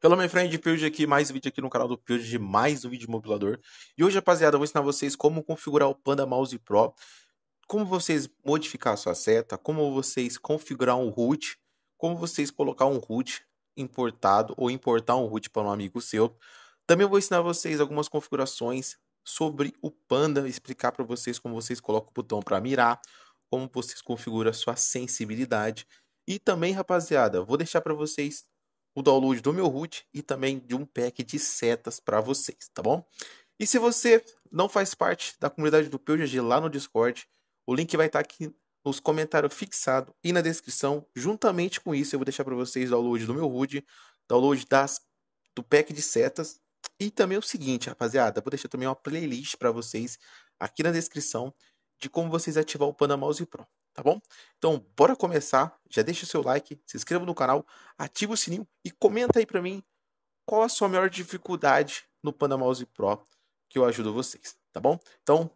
Hello, my friend, Pilge aqui, mais um vídeo aqui no canal do Pilge de mais um vídeo de mobilador. E hoje, rapaziada, eu vou ensinar vocês como configurar o Panda Mouse Pro, como vocês modificar a sua seta, como vocês configurar um root, como vocês colocar um root importado ou importar um root para um amigo seu. Também vou ensinar vocês algumas configurações sobre o Panda, explicar para vocês como vocês colocam o botão para mirar, como vocês configuram a sua sensibilidade. E também, rapaziada, vou deixar para vocês o download do meu root e também de um pack de setas para vocês, tá bom? E se você não faz parte da comunidade do PeuGG lá no Discord, o link vai estar tá aqui nos comentários fixado e na descrição. Juntamente com isso, eu vou deixar para vocês o download do meu HUD, download das, do pack de setas. E também o seguinte, rapaziada, vou deixar também uma playlist para vocês aqui na descrição de como vocês ativar o Panda Mouse Pro tá bom? Então, bora começar. Já deixa o seu like, se inscreva no canal, ativa o sininho e comenta aí para mim qual a sua maior dificuldade no Panamouse Pro que eu ajudo vocês, tá bom? Então,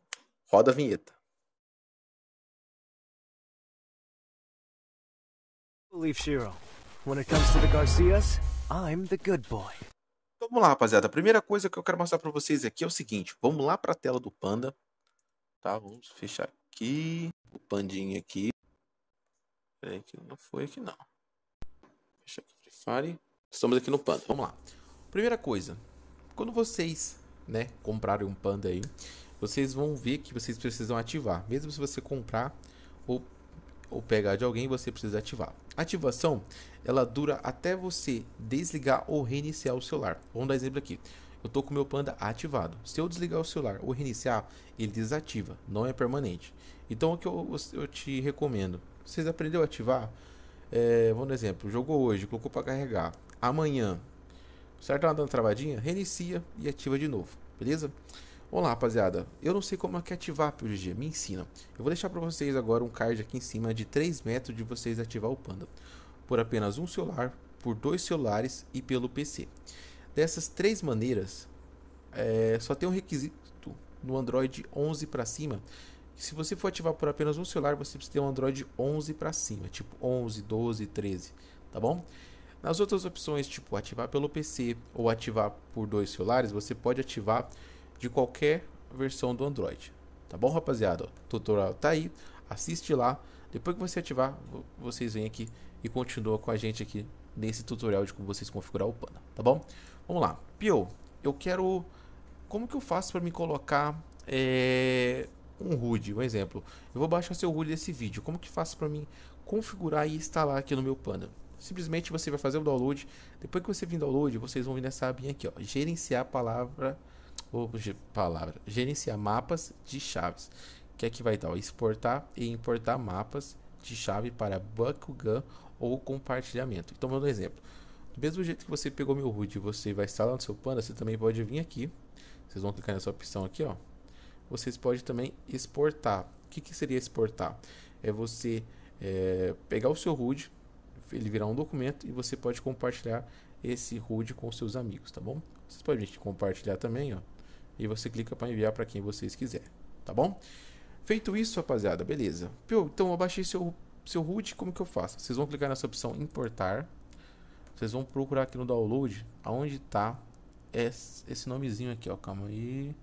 roda a vinheta. Leaf Shiro. When it comes to the Garcias, I'm the good boy. Então, vamos lá, rapaziada. A primeira coisa que eu quero mostrar para vocês aqui é o seguinte. Vamos lá para a tela do Panda. Tá, vamos fechar aqui o pandinha aqui. Peraí, que não foi aqui não. Deixa aqui Free Fire. Estamos aqui no panda. Vamos lá. Primeira coisa, quando vocês, né, comprarem um panda aí, vocês vão ver que vocês precisam ativar. Mesmo se você comprar ou, ou pegar de alguém, você precisa ativar. ativação, ela dura até você desligar ou reiniciar o celular. Vamos dar exemplo aqui. Eu tô com meu panda ativado. Se eu desligar o celular ou reiniciar, ele desativa, não é permanente. Então o que eu, eu te recomendo? Vocês aprenderam a ativar? É, vamos dar exemplo, jogou hoje, colocou para carregar. Amanhã, certo? Tá dando travadinha? Reinicia e ativa de novo, beleza? Vamos lá, rapaziada. Eu não sei como é que é ativar a PGG, me ensina. Eu vou deixar para vocês agora um card aqui em cima de 3 métodos de vocês ativar o Panda. Por apenas um celular, por dois celulares e pelo PC. Dessas três maneiras, é, só tem um requisito no Android 11 para cima se você for ativar por apenas um celular, você precisa ter um Android 11 para cima, tipo 11, 12, 13, tá bom? Nas outras opções, tipo ativar pelo PC ou ativar por dois celulares, você pode ativar de qualquer versão do Android. Tá bom, rapaziada? O tutorial tá aí, assiste lá. Depois que você ativar, vocês vêm aqui e continuam com a gente aqui nesse tutorial de como vocês configurar o Panda, tá bom? Vamos lá. Pio, eu quero... Como que eu faço para me colocar... É um HUD, um exemplo. Eu vou baixar seu HUD desse vídeo. Como que faço para mim configurar e instalar aqui no meu Panda? Simplesmente você vai fazer o download. Depois que você vir download, vocês vão vir nessa abinha aqui, ó, gerenciar palavra ou palavra, gerenciar mapas de chaves. Que aqui vai dar ó, exportar e importar mapas de chave para Bakugan ou compartilhamento. Então, vamos dar um exemplo. Do mesmo jeito que você pegou meu HUD, você vai instalar no seu Panda, você também pode vir aqui. Vocês vão clicar nessa opção aqui, ó, vocês podem também exportar. O que, que seria exportar? É você é, pegar o seu RUD, ele virar um documento e você pode compartilhar esse RUD com seus amigos, tá bom? Vocês podem compartilhar também, ó. E você clica para enviar para quem vocês quiser, tá bom? Feito isso, rapaziada, beleza. Pio, então eu baixei seu, seu root, como que eu faço? Vocês vão clicar nessa opção importar. Vocês vão procurar aqui no download aonde tá esse nomezinho aqui, ó. Calma aí.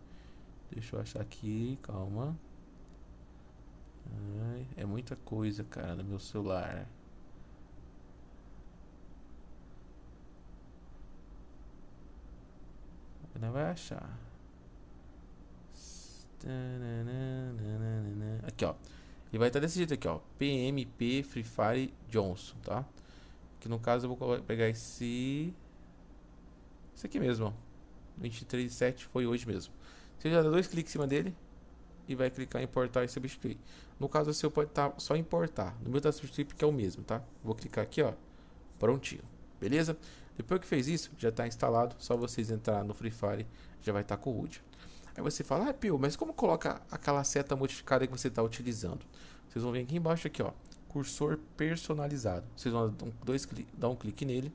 Deixa eu achar aqui, calma. Ai, é muita coisa, cara, no meu celular. Não vai achar. Aqui, ó. E vai estar desse jeito aqui, ó. PMP Free Fire Johnson, tá? Que no caso eu vou pegar esse. Esse aqui mesmo, ó. 23.7 foi hoje mesmo. Você já dá dois cliques em cima dele e vai clicar em importar e substituir. No caso, o seu pode estar tá só importar. No meu tá substituir porque é o mesmo, tá? Vou clicar aqui, ó. Prontinho. Beleza? Depois que fez isso, já está instalado. Só vocês entrar no Free Fire, já vai estar tá com o UD. Aí você fala, ah, Pio, mas como coloca aquela seta modificada que você está utilizando? Vocês vão vir aqui embaixo, aqui, ó. Cursor personalizado. Vocês vão dar um, dois, dar um clique nele.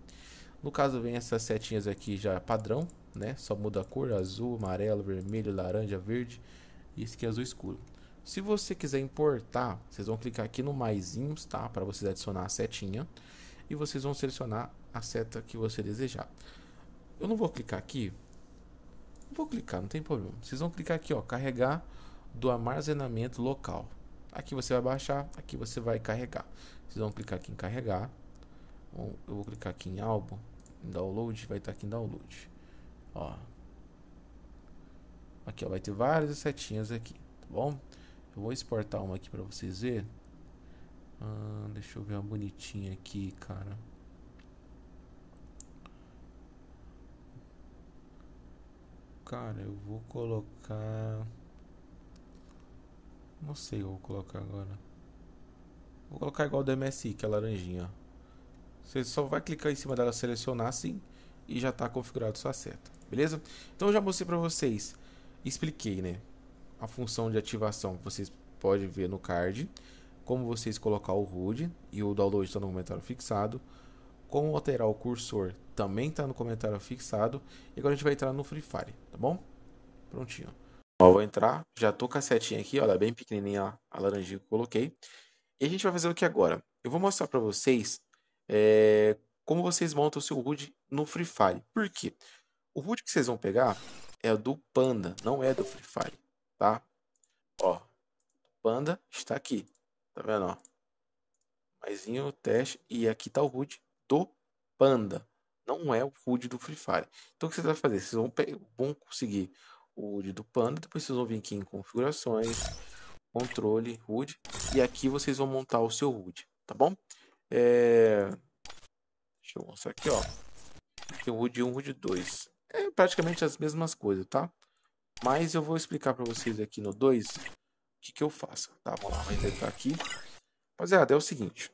No caso, vem essas setinhas aqui já padrão, né? Só muda a cor, azul, amarelo, vermelho, laranja, verde. E esse aqui é azul escuro. Se você quiser importar, vocês vão clicar aqui no maisinhos, tá? Para vocês adicionar a setinha. E vocês vão selecionar a seta que você desejar. Eu não vou clicar aqui. Vou clicar, não tem problema. Vocês vão clicar aqui, ó, carregar do armazenamento local. Aqui você vai baixar, aqui você vai carregar. Vocês vão clicar aqui em carregar. Eu vou clicar aqui em álbum, em download, vai estar aqui em download. Ó. Aqui, ó, vai ter várias setinhas aqui, tá bom? Eu vou exportar uma aqui para vocês verem. Ah, deixa eu ver uma bonitinha aqui, cara. Cara, eu vou colocar... Não sei o que eu vou colocar agora. Vou colocar igual do MSI, que é laranjinha. Você só vai clicar em cima dela, selecionar assim e já está configurado sua seta beleza? Então eu já mostrei para vocês, expliquei, né? A função de ativação, vocês podem ver no card, como vocês colocar o HUD e o download está no comentário fixado, como alterar o cursor também está no comentário fixado, e agora a gente vai entrar no Free Fire, tá bom? Prontinho. Ó, vou entrar, já tô com a setinha aqui, olha, é bem pequenininha a laranjinha que eu coloquei. E a gente vai fazer o que agora? Eu vou mostrar para vocês é, como vocês montam o seu HUD no Free Fire. Por quê? O root que vocês vão pegar é do Panda, não é do Free Fire, tá? Ó, Panda está aqui, tá vendo, ó? o teste, e aqui tá o root do Panda, não é o root do Free Fire. Então o que vocês vão fazer? Vocês vão, vão conseguir o root do Panda, depois vocês vão vir aqui em configurações, controle, root, e aqui vocês vão montar o seu root, tá bom? É... Deixa eu mostrar aqui, ó. Aqui o root 1 e root 2. É praticamente as mesmas coisas, tá? Mas eu vou explicar para vocês aqui no 2 o que, que eu faço. Tá, vamos lá, vou entrar aqui. Rapaziada, é o seguinte.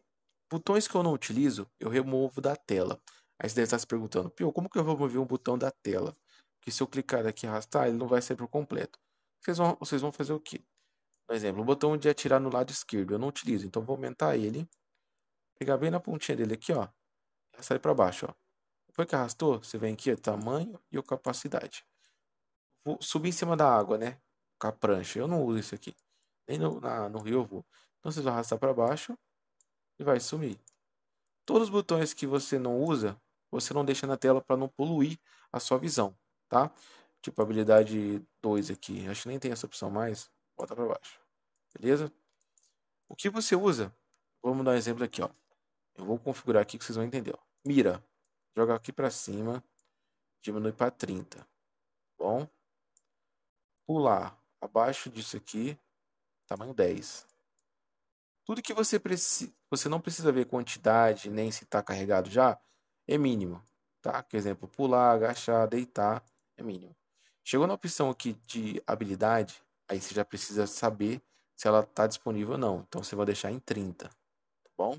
Botões que eu não utilizo, eu removo da tela. Aí você deve estar se perguntando, Pio, como que eu vou mover um botão da tela? Porque se eu clicar aqui e arrastar, ele não vai sair por completo. Vocês vão, vocês vão fazer o quê? Por exemplo, o botão de atirar no lado esquerdo, eu não utilizo. Então, vou aumentar ele. Pegar bem na pontinha dele aqui, ó. E para baixo, ó. Foi que arrastou? Você vem aqui, é tamanho e o capacidade. Vou subir em cima da água, né? Com a prancha. Eu não uso isso aqui. Nem no, na, no rio eu vou. Então você vai arrastar para baixo e vai sumir. Todos os botões que você não usa, você não deixa na tela para não poluir a sua visão, tá? Tipo habilidade 2 aqui, acho que nem tem essa opção mais, bota para baixo. Beleza? O que você usa? Vamos dar um exemplo aqui, ó. Eu vou configurar aqui que vocês vão entender, ó. Mira joga aqui para cima, diminui para 30. Bom? Pular abaixo disso aqui, tamanho 10. Tudo que você, preci você não precisa ver quantidade, nem se está carregado já, é mínimo. Tá? Por exemplo, pular, agachar, deitar, é mínimo. Chegou na opção aqui de habilidade, aí você já precisa saber se ela está disponível ou não. Então você vai deixar em 30, tá bom?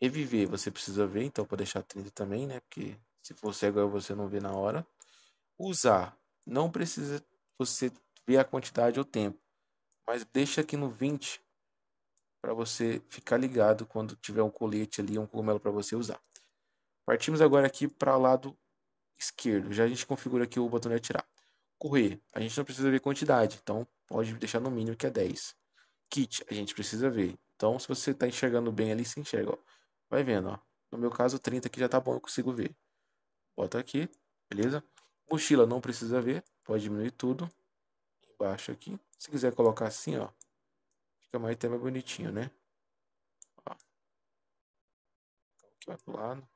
reviver, você precisa ver, então para deixar 30 também, né? Porque se for cego você não vê na hora. Usar, não precisa você ver a quantidade ou tempo, mas deixa aqui no 20 para você ficar ligado quando tiver um colete ali, um cogumelo para você usar. Partimos agora aqui para o lado esquerdo. Já a gente configura aqui o botão de atirar. Correr, a gente não precisa ver quantidade, então pode deixar no mínimo que é 10. Kit, a gente precisa ver. Então, se você está enxergando bem ali, se enxerga. Ó. Vai vendo, ó. No meu caso, 30 aqui já tá bom, eu consigo ver. Bota aqui, beleza? Mochila não precisa ver, pode diminuir tudo. Embaixo aqui. Se quiser colocar assim, ó. Fica mais até mais bonitinho, né? Ó. Aqui vai pro lado.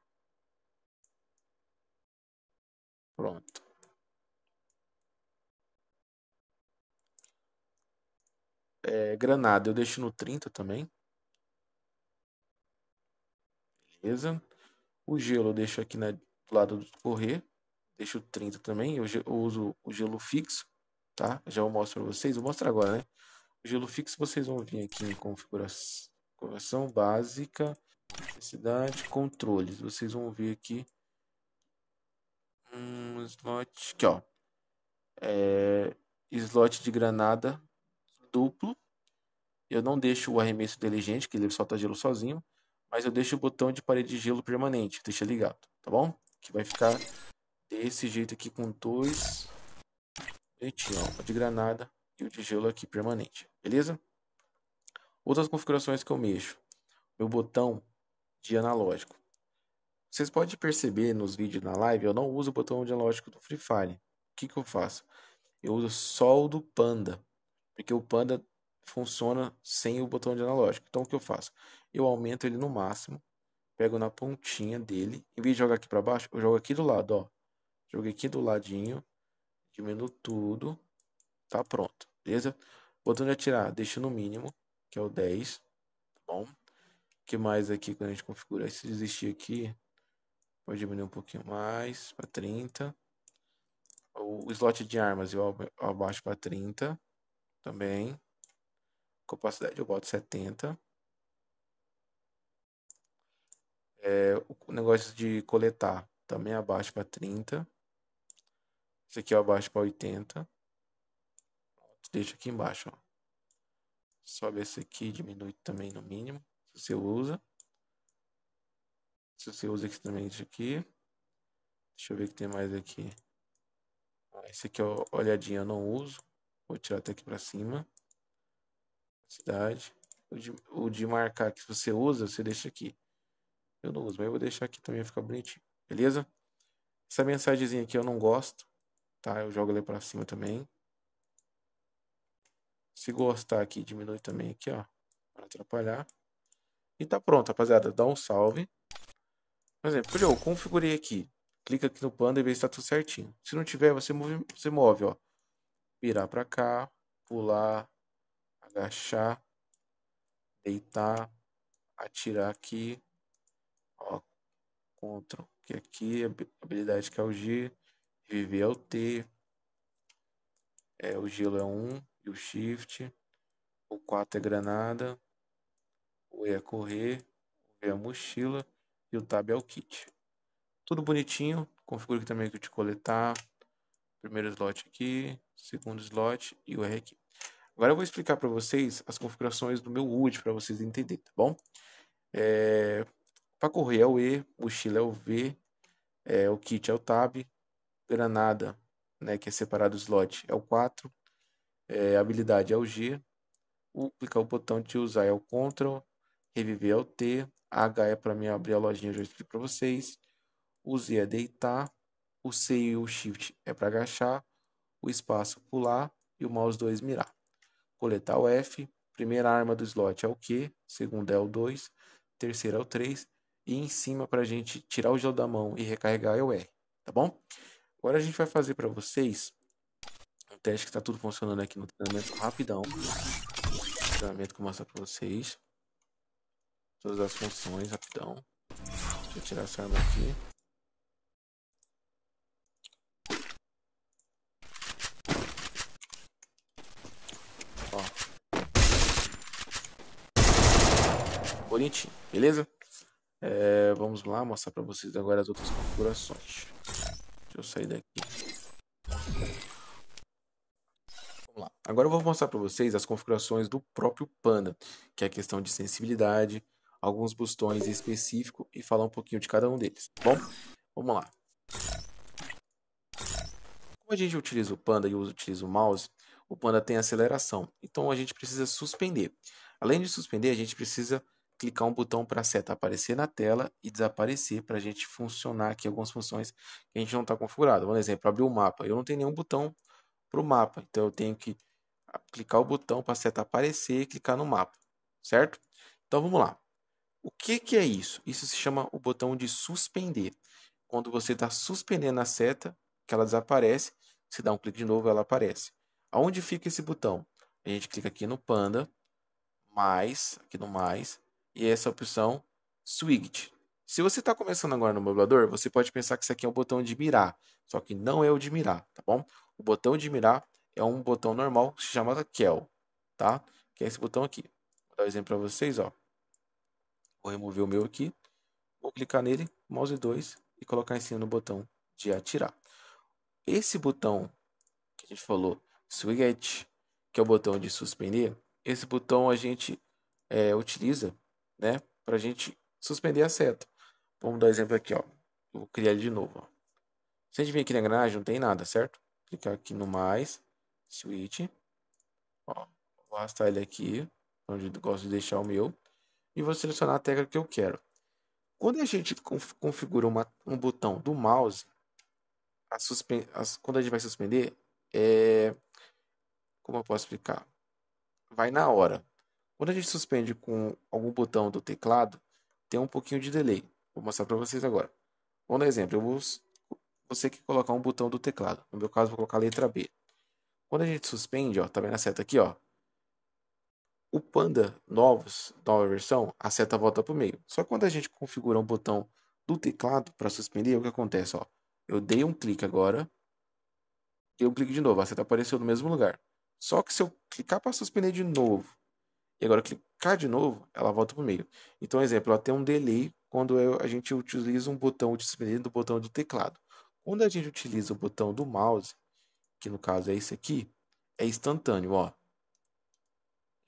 Pronto. É, granada eu deixo no 30 também. Beleza. O gelo eu deixo aqui na, do lado do correr. Deixo 30 também. Eu, eu uso o gelo fixo, tá? Já eu mostro para vocês. Eu mostro agora, né? O gelo fixo vocês vão vir aqui em configuração, configuração básica, necessidade, controles. Vocês vão ver aqui um slot aqui, ó. É, slot de granada duplo. Eu não deixo o arremesso inteligente, que ele solta tá gelo sozinho mas eu deixo o botão de parede de gelo permanente, deixa ligado, tá bom? Que vai ficar desse jeito aqui com dois bonitinho, o de granada e o de gelo aqui permanente, beleza? Outras configurações que eu mexo, meu botão de analógico. Vocês podem perceber nos vídeos na live, eu não uso o botão de analógico do Free Fire. O que, que eu faço? Eu uso só o do Panda, porque o Panda funciona sem o botão de analógico. Então o que eu faço? eu aumento ele no máximo, pego na pontinha dele, em vez de jogar aqui para baixo, eu jogo aqui do lado, ó. Joguei aqui do ladinho, diminuo tudo, tá pronto, beleza? Botão de atirar, deixo no mínimo, que é o 10, tá bom? que mais aqui quando a gente configura Se desistir aqui, pode diminuir um pouquinho mais, para 30. O slot de armas eu abaixo para 30 também. Capacidade eu boto 70. É, o negócio de coletar também abaixo para 30. Esse aqui é abaixo para 80. Deixa aqui embaixo. Ó. Sobe esse aqui, diminui também no mínimo. Se você usa. Se você usa aqui também isso aqui. Deixa eu ver o que tem mais aqui. Ah, esse aqui, é olhadinha, eu não uso. Vou tirar até aqui para cima. Cidade. O de, o de marcar que você usa, você deixa aqui. Eu não uso, mas eu vou deixar aqui também ficar bonitinho, beleza? Essa mensagenzinha aqui eu não gosto, tá? Eu jogo ali para cima também. Se gostar aqui, diminui também aqui, ó, para atrapalhar. E tá pronto, rapaziada. Dá um salve. Por exemplo, eu configurei aqui. Clica aqui no panda e vê se tá tudo certinho. Se não tiver, você move, você move ó. Virar para cá, pular, agachar, deitar, atirar aqui, Ctrl. Que aqui a habilidade que é o G, viver é o T, é, o gelo é 1 e o shift, o 4 é granada, o E é correr, o V é mochila e o tab é o kit. Tudo bonitinho, configura aqui também que te coletar, primeiro slot aqui, segundo slot e o R aqui. Agora eu vou explicar para vocês as configurações do meu wood para vocês entenderem, tá bom? É, para correr é o E, mochila é o V, é, o kit é o Tab, granada, né, que é separado do slot, é o 4, é, habilidade é o G, o, clicar o botão de usar é o Ctrl, reviver é o T, H é para mim abrir a lojinha, já expliquei para vocês, o Z é deitar, o C e o Shift é para agachar, o espaço pular e o mouse 2 mirar. Coletar o F, primeira arma do slot é o Q, segunda é o 2, terceira é o 3 e em cima para a gente tirar o gel da mão e recarregar é o R, tá bom? Agora a gente vai fazer para vocês um teste que está tudo funcionando aqui no treinamento rapidão. O treinamento que eu mostro para vocês. Todas as funções, rapidão. Deixa eu tirar essa arma aqui. bonitinho, beleza? É, vamos lá mostrar para vocês agora as outras configurações. Deixa eu sair daqui. Vamos lá. Agora eu vou mostrar para vocês as configurações do próprio Panda, que é a questão de sensibilidade, alguns botões específicos e falar um pouquinho de cada um deles. Tá bom, vamos lá. Como a gente utiliza o Panda e utiliza o mouse, o Panda tem aceleração, então a gente precisa suspender. Além de suspender, a gente precisa clicar um botão para a seta aparecer na tela e desaparecer para a gente funcionar aqui algumas funções que a gente não está configurado. Por exemplo, abrir o mapa. Eu não tenho nenhum botão para o mapa, então eu tenho que clicar o botão para a seta aparecer e clicar no mapa, certo? Então vamos lá. O que, que é isso? Isso se chama o botão de suspender. Quando você está suspendendo a seta, que ela desaparece, se dá um clique de novo, ela aparece. Aonde fica esse botão? A gente clica aqui no Panda, mais, aqui no mais, e é essa opção Swigit. Se você está começando agora no modulador, você pode pensar que isso aqui é o botão de mirar, só que não é o de mirar, tá bom? O botão de mirar é um botão normal que se chama Kel, tá? Que é esse botão aqui. Vou dar um exemplo para vocês, ó. Vou remover o meu aqui, vou clicar nele, mouse 2 e colocar em cima no botão de atirar. Esse botão que a gente falou, Swigget, que é o botão de suspender, esse botão a gente é, utiliza né? Para a gente suspender a seta. Vamos dar um exemplo aqui, ó. Vou criar ele de novo, ó. Se a gente vir aqui na engrenagem, não tem nada, certo? Clicar aqui no mais, switch. Ó, vou arrastar ele aqui, onde eu gosto de deixar o meu. E vou selecionar a tecla que eu quero. Quando a gente configura uma, um botão do mouse, a a, quando a gente vai suspender, é... como eu posso explicar? Vai na hora. Quando a gente suspende com algum botão do teclado, tem um pouquinho de delay. Vou mostrar para vocês agora. Vamos dar exemplo. Eu vou, que colocar um botão do teclado. No meu caso, vou colocar a letra B. Quando a gente suspende, ó, tá vendo a seta aqui, ó? O Panda novos, nova versão, a seta volta para o meio. Só que quando a gente configura um botão do teclado para suspender, o que acontece, ó? Eu dei um clique agora, dei um clique de novo, a seta apareceu no mesmo lugar. Só que se eu clicar para suspender de novo e agora clicar de novo, ela volta para o meio. Então, exemplo, ela tem um delay quando eu, a gente utiliza um botão disponível do botão do teclado. Quando a gente utiliza o botão do mouse, que no caso é esse aqui, é instantâneo, ó.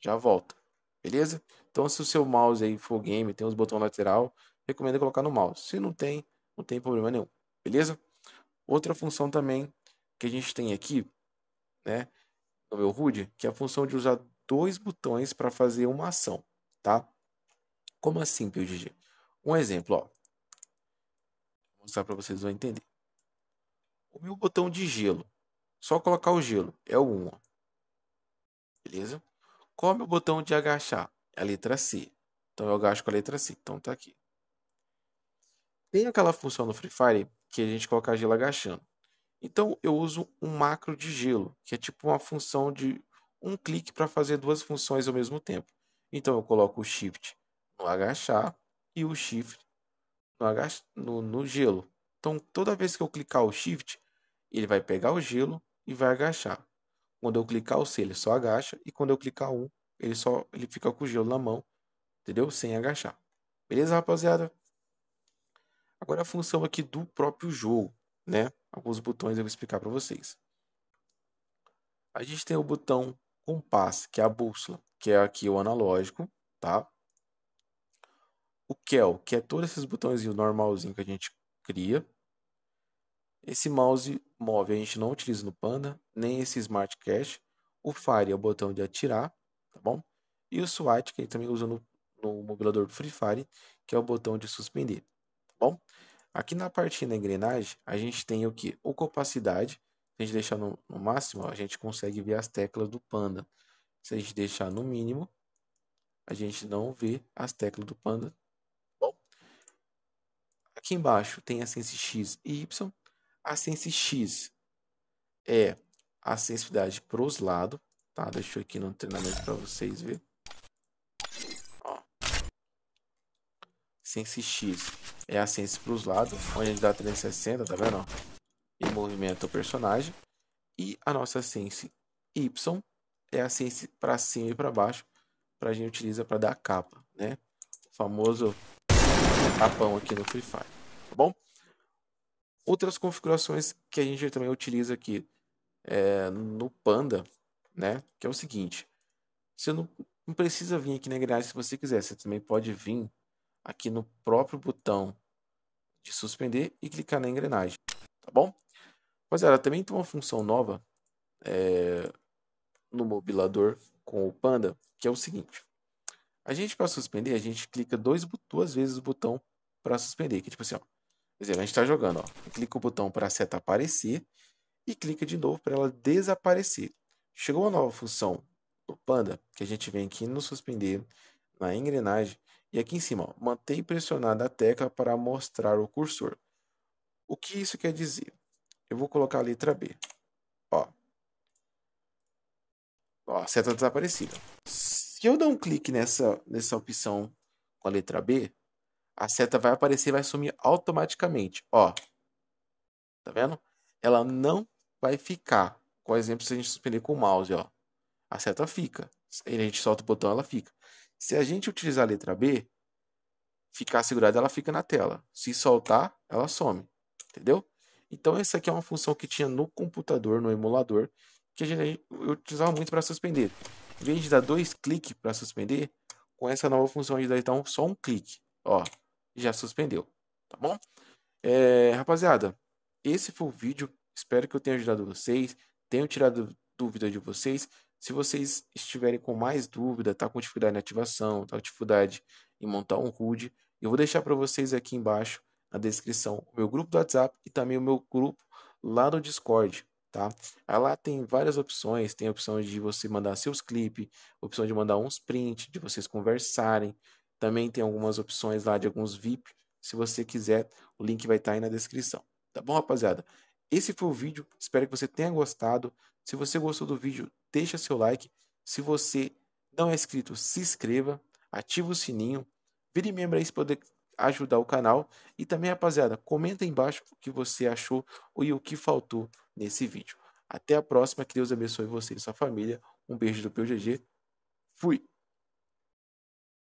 Já volta, beleza? Então, se o seu mouse aí for game, tem os botões lateral, recomendo colocar no mouse. Se não tem, não tem problema nenhum, beleza? Outra função também que a gente tem aqui, né, no meu HUD, que é a função de usar dois botões para fazer uma ação, tá? Como assim, PewDG? Um exemplo, ó. Vou mostrar para vocês vão entender. O meu botão de gelo, só colocar o gelo, é o 1, Beleza? Qual é o meu botão de agachar? É a letra C. Então eu agacho com a letra C. Então tá aqui. Tem aquela função no Free Fire que a gente coloca gelo agachando. Então eu uso um macro de gelo, que é tipo uma função de um clique para fazer duas funções ao mesmo tempo. Então eu coloco o Shift no agachar e o Shift no, agach... no, no gelo. Então toda vez que eu clicar o Shift, ele vai pegar o gelo e vai agachar. Quando eu clicar o C, ele só agacha e quando eu clicar o 1, ele só ele fica com o gelo na mão, entendeu? Sem agachar. Beleza, rapaziada? Agora a função aqui do próprio jogo, né? Alguns botões eu vou explicar para vocês. A gente tem o botão compasso, que é a bússola, que é aqui o analógico, tá? O kel, que é todos esses botõezinhos normalzinho que a gente cria. Esse mouse move a gente não utiliza no Panda, nem esse Smart Cache. O Fire é o botão de atirar, tá bom? E o SWAT, que ele também usa no, no modulador do Free Fire, que é o botão de suspender, tá bom? Aqui na parte da engrenagem, a gente tem o que? Opacidade, se a gente deixar no, no máximo, a gente consegue ver as teclas do Panda. Se a gente deixar no mínimo, a gente não vê as teclas do Panda. Bom, aqui embaixo tem a Sense X e Y. A Sense X é a sensibilidade para os lados. Tá? Deixa eu aqui no treinamento para vocês verem. Sense X é a Sense para os lados, onde a gente dá 360, tá vendo? e movimenta o personagem. E a nossa sense Y é a sense para cima e para baixo, para a gente utiliza para dar capa, né? O famoso capão aqui no Free Fire, tá bom? Outras configurações que a gente também utiliza aqui é, no Panda, né? Que é o seguinte: você não, não precisa vir aqui na engrenagem se você quiser, você também pode vir aqui no próprio botão de suspender e clicar na engrenagem, tá bom? Mas ela também tem uma função nova é, no mobilador com o Panda, que é o seguinte. A gente, para suspender, a gente clica dois, duas vezes o botão para suspender. Que é tipo assim, ó. Por exemplo, a gente está jogando, ó. Clica o botão para a seta aparecer e clica de novo para ela desaparecer. Chegou uma nova função do Panda, que a gente vem aqui no suspender, na engrenagem, e aqui em cima, ó, mantém pressionada a tecla para mostrar o cursor. O que isso quer dizer? Eu vou colocar a letra B. Ó. Ó, a seta tá desaparecida. Se eu dar um clique nessa, nessa opção com a letra B, a seta vai aparecer e vai sumir automaticamente. Ó. Tá vendo? Ela não vai ficar. Qual exemplo, se a gente suspender com o mouse, ó. A seta fica. A gente solta o botão, ela fica. Se a gente utilizar a letra B, ficar segurada, ela fica na tela. Se soltar, ela some. Entendeu? Então, essa aqui é uma função que tinha no computador, no emulador, que a gente utilizava muito para suspender. Em vez de dar dois cliques para suspender, com essa nova função a gente dá então só um clique. Ó, já suspendeu. Tá bom? É, rapaziada, esse foi o vídeo. Espero que eu tenha ajudado vocês, tenho tirado dúvida de vocês. Se vocês estiverem com mais dúvida, tá com dificuldade na ativação, tá com dificuldade em montar um HUD, eu vou deixar para vocês aqui embaixo na descrição o meu grupo do WhatsApp e também o meu grupo lá no Discord, tá? Aí ah, lá tem várias opções, tem a opção de você mandar seus clipes, opção de mandar uns print, de vocês conversarem, também tem algumas opções lá de alguns VIP, se você quiser, o link vai estar tá aí na descrição. Tá bom, rapaziada? Esse foi o vídeo, espero que você tenha gostado. Se você gostou do vídeo, deixa seu like. Se você não é inscrito, se inscreva, ativa o sininho, vire membro aí se poder ajudar o canal. E também, rapaziada, comenta aí embaixo o que você achou e o que faltou nesse vídeo. Até a próxima, que Deus abençoe você e sua família. Um beijo do PGG. Fui!